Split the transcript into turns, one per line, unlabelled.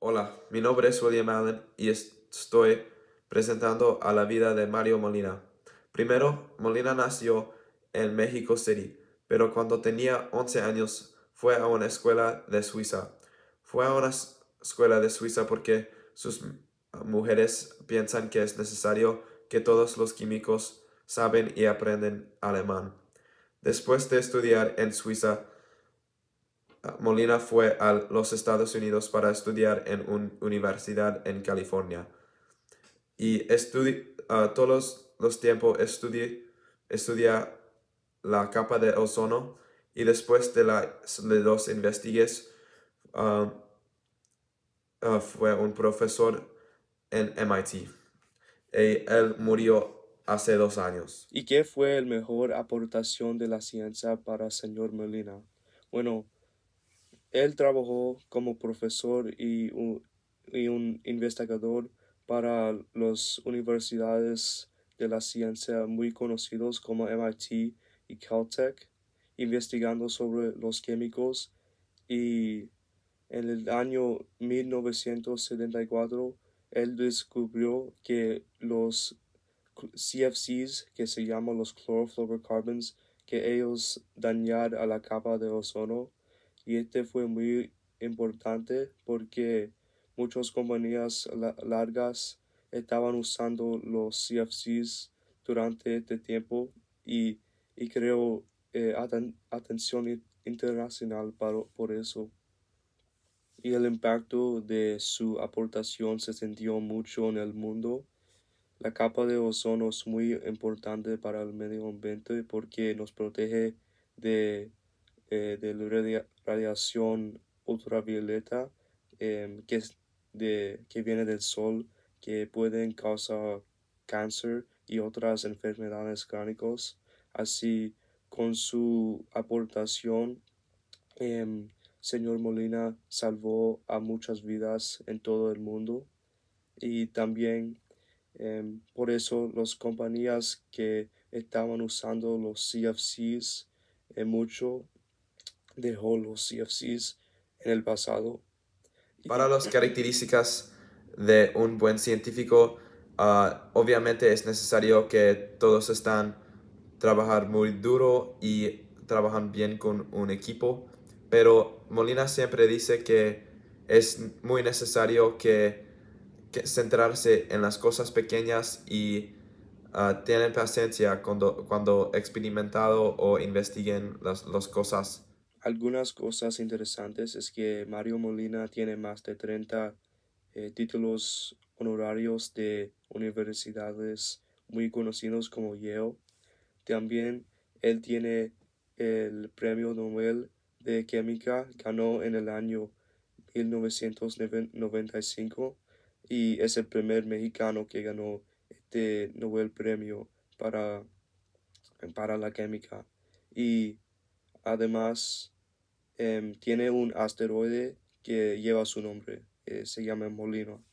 Hola, mi nombre es William Allen y estoy presentando a la vida de Mario Molina. Primero, Molina nació en México City, pero cuando tenía 11 años fue a una escuela de Suiza. Fue a una escuela de Suiza porque sus mujeres piensan que es necesario que todos los químicos saben y aprenden alemán. Después de estudiar en Suiza, Molina fue a los Estados Unidos para estudiar en una universidad en California. Y estudió ah, todos los tiempos estudia la capa de ozono y después de, la de los investigues ah, ah, fue un profesor en MIT. Y
él murió hace dos años. ¿Y qué fue la mejor aportación de la ciencia para el señor Molina? Bueno, él trabajó como profesor y un, investigador para las universidades de la ciencia muy conocidos como MIT y Caltech, investigando sobre los químicos y en el año 1974 él descubrió que los CFCs, que se llaman los chlorofluorocarbons, que ellos dañan a la capa de ozono y este fue muy importante porque muchas compañías largas estaban usando los CFCs durante este tiempo y, y creo eh, atención internacional por eso. Y el impacto de su aportación se sintió mucho en el mundo. La capa de ozono es muy importante para el medio ambiente porque nos protege de, eh, radiación ultravioleta em, que, de, que viene del sol que pueden causar cáncer y otras enfermedades crónicas. Así, con su aportación, em, señor Molina salvó a muchas vidas en todo el mundo y también em, por eso las compañías que estaban usando los CFCs eh, mucho dejó los CFCs en el pasado. Para las características de un buen científico,
ah, obviamente es necesario que todos están trabajar muy duro y trabajan bien con un equipo, pero Molina siempre dice que es muy necesario que, centrarse en las cosas pequeñas y ah, tener tienen paciencia cuando, cuando experimentado o investiguen las, las
cosas algunas cosas interesantes es que Mario Molina tiene más de 30 eh, títulos honorarios de universidades muy conocidos como Yale. También él tiene el Premio Nobel de Química, ganó en el año 1995 y es el primer mexicano que ganó este Nobel Premio para, para la química. Y Además, em, tiene un asteroide que lleva su nombre, eh, se llama Molino.